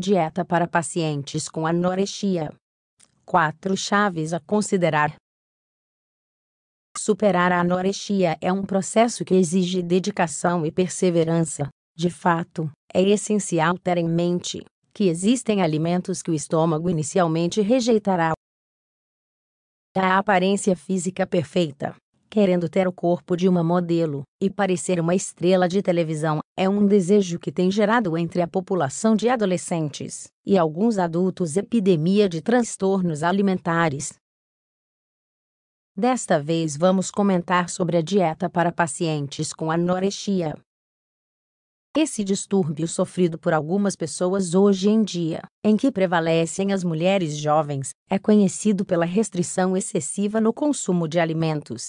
Dieta para pacientes com anorexia. Quatro chaves a considerar. Superar a anorexia é um processo que exige dedicação e perseverança. De fato, é essencial ter em mente que existem alimentos que o estômago inicialmente rejeitará. A aparência física perfeita, querendo ter o corpo de uma modelo e parecer uma estrela de televisão, é um desejo que tem gerado entre a população de adolescentes e alguns adultos epidemia de transtornos alimentares. Desta vez vamos comentar sobre a dieta para pacientes com anorexia. Esse distúrbio sofrido por algumas pessoas hoje em dia, em que prevalecem as mulheres jovens, é conhecido pela restrição excessiva no consumo de alimentos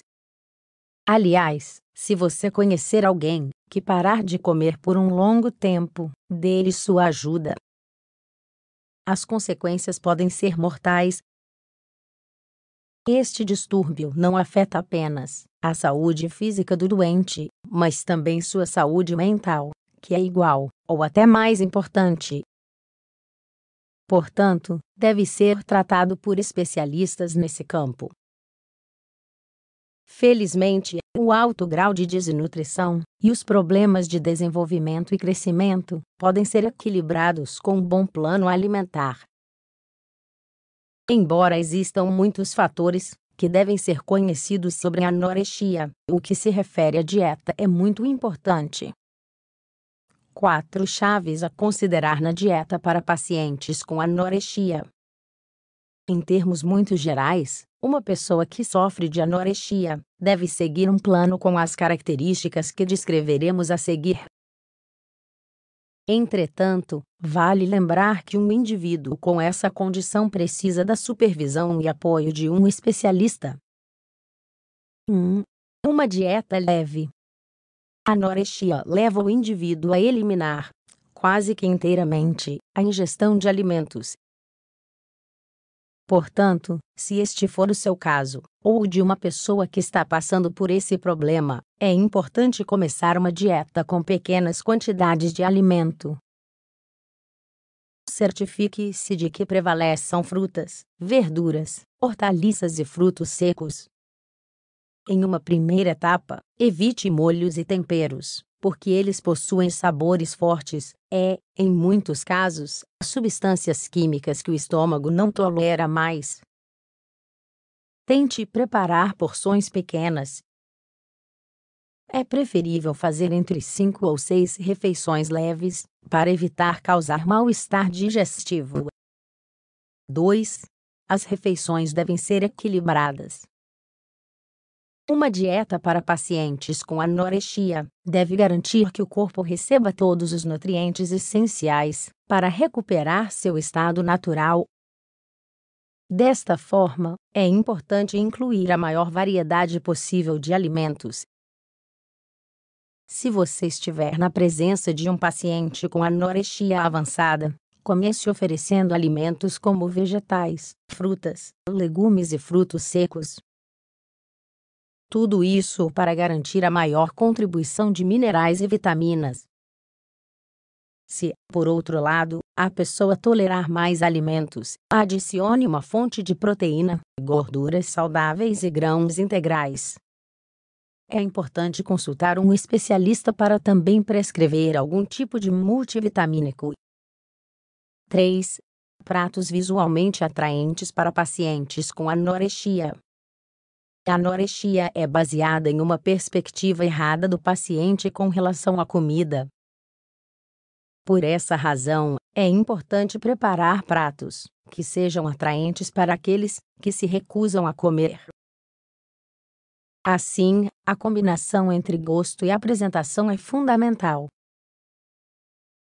Aliás, se você conhecer alguém que parar de comer por um longo tempo, dê-lhe sua ajuda. As consequências podem ser mortais. Este distúrbio não afeta apenas a saúde física do doente, mas também sua saúde mental, que é igual ou até mais importante. Portanto, deve ser tratado por especialistas nesse campo. Felizmente, o alto grau de desnutrição e os problemas de desenvolvimento e crescimento podem ser equilibrados com um bom plano alimentar. Embora existam muitos fatores que devem ser conhecidos sobre a anorexia, o que se refere à dieta é muito importante. Quatro chaves a considerar na dieta para pacientes com anorexia. Em termos muito gerais, uma pessoa que sofre de anorexia deve seguir um plano com as características que descreveremos a seguir. Entretanto, vale lembrar que um indivíduo com essa condição precisa da supervisão e apoio de um especialista. 1. Uma dieta leve. A anorexia leva o indivíduo a eliminar, quase que inteiramente, a ingestão de alimentos, Portanto, se este for o seu caso, ou o de uma pessoa que está passando por esse problema, é importante começar uma dieta com pequenas quantidades de alimento. Certifique-se de que prevaleçam frutas, verduras, hortaliças e frutos secos. Em uma primeira etapa, evite molhos e temperos, porque eles possuem sabores fortes, é, em muitos casos, substâncias químicas que o estômago não tolera mais. Tente preparar porções pequenas. É preferível fazer entre cinco ou seis refeições leves, para evitar causar mal-estar digestivo. 2. As refeições devem ser equilibradas. Uma dieta para pacientes com anorexia deve garantir que o corpo receba todos os nutrientes essenciais para recuperar seu estado natural. Desta forma, é importante incluir a maior variedade possível de alimentos se você estiver na presença de um paciente com anorexia avançada, comece oferecendo alimentos como vegetais, frutas, legumes e frutos secos, tudo isso para garantir a maior contribuição de minerais e vitaminas. Se, por outro lado, a pessoa tolerar mais alimentos, adicione uma fonte de proteína, gorduras saudáveis e grãos integrais. É importante consultar um especialista para também prescrever algum tipo de multivitamínico. 3. Pratos visualmente atraentes para pacientes com anorexia. A anorexia é baseada em uma perspectiva errada do paciente com relação à comida. Por essa razão, é importante preparar pratos que sejam atraentes para aqueles que se recusam a comer. Assim, a combinação entre gosto e apresentação é fundamental.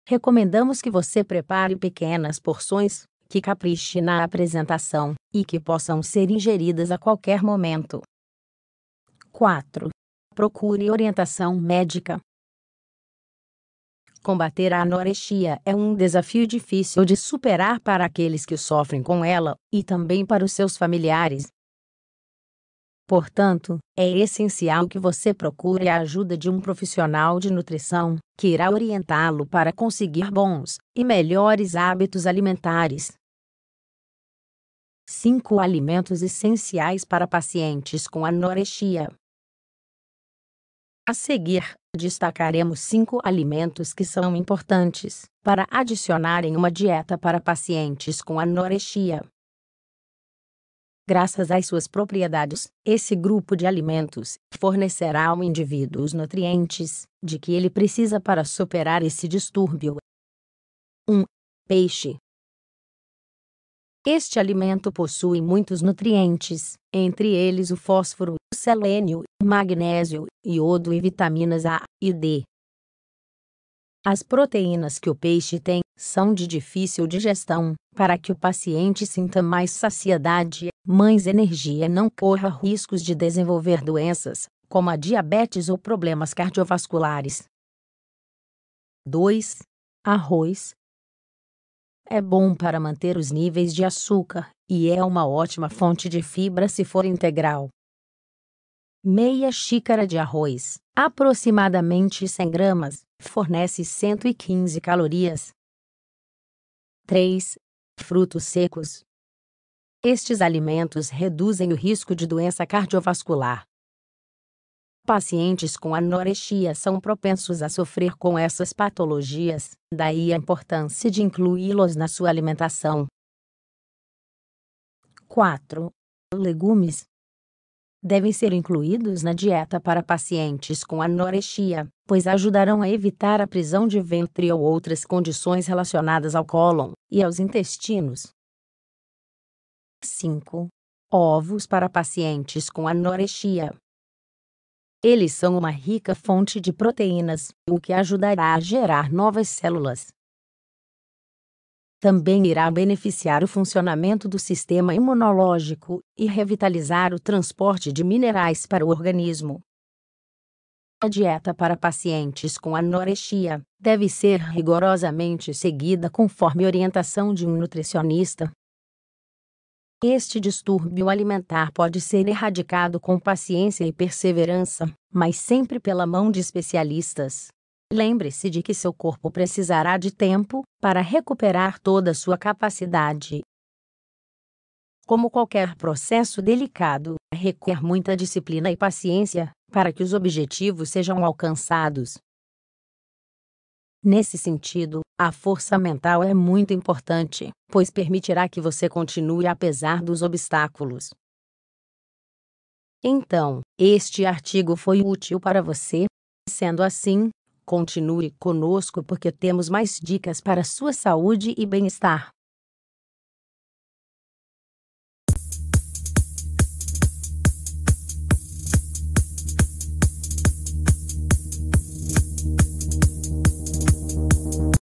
Recomendamos que você prepare pequenas porções que capriche na apresentação e que possam ser ingeridas a qualquer momento. 4. Procure orientação médica. Combater a anorexia é um desafio difícil de superar para aqueles que sofrem com ela e também para os seus familiares. Portanto, é essencial que você procure a ajuda de um profissional de nutrição, que irá orientá-lo para conseguir bons e melhores hábitos alimentares. 5 alimentos essenciais para pacientes com anorexia. A seguir, destacaremos cinco alimentos que são importantes para adicionar em uma dieta para pacientes com anorexia. Graças às suas propriedades, esse grupo de alimentos fornecerá ao indivíduo os nutrientes de que ele precisa para superar esse distúrbio. 1. peixe, este alimento possui muitos nutrientes, entre eles o fósforo, o selênio, o magnésio, iodo e vitaminas A e D. As proteínas que o peixe tem são de difícil digestão, para que o paciente sinta mais saciedade, mais energia e não corra riscos de desenvolver doenças, como a diabetes ou problemas cardiovasculares. 2. Arroz, é bom para manter os níveis de açúcar e é uma ótima fonte de fibra se for integral. Meia xícara de arroz, aproximadamente 100 gramas, fornece 115 calorias. 3. Frutos secos. Estes alimentos reduzem o risco de doença cardiovascular, Pacientes com anorexia são propensos a sofrer com essas patologias, daí a importância de incluí-los na sua alimentação. 4. Legumes devem ser incluídos na dieta para pacientes com anorexia, pois ajudarão a evitar a prisão de ventre ou outras condições relacionadas ao cólon e aos intestinos. 5. Ovos para pacientes com anorexia eles são uma rica fonte de proteínas, o que ajudará a gerar novas células. Também irá beneficiar o funcionamento do sistema imunológico e revitalizar o transporte de minerais para o organismo. A dieta para pacientes com anorexia deve ser rigorosamente seguida conforme orientação de um nutricionista, este distúrbio alimentar pode ser erradicado com paciência e perseverança, mas sempre pela mão de especialistas. Lembre-se de que seu corpo precisará de tempo para recuperar toda a sua capacidade. Como qualquer processo delicado, requer muita disciplina e paciência para que os objetivos sejam alcançados. Nesse sentido, a força mental é muito importante, pois permitirá que você continue apesar dos obstáculos. Então, este artigo foi útil para você? Sendo assim, continue conosco porque temos mais dicas para sua saúde e bem-estar.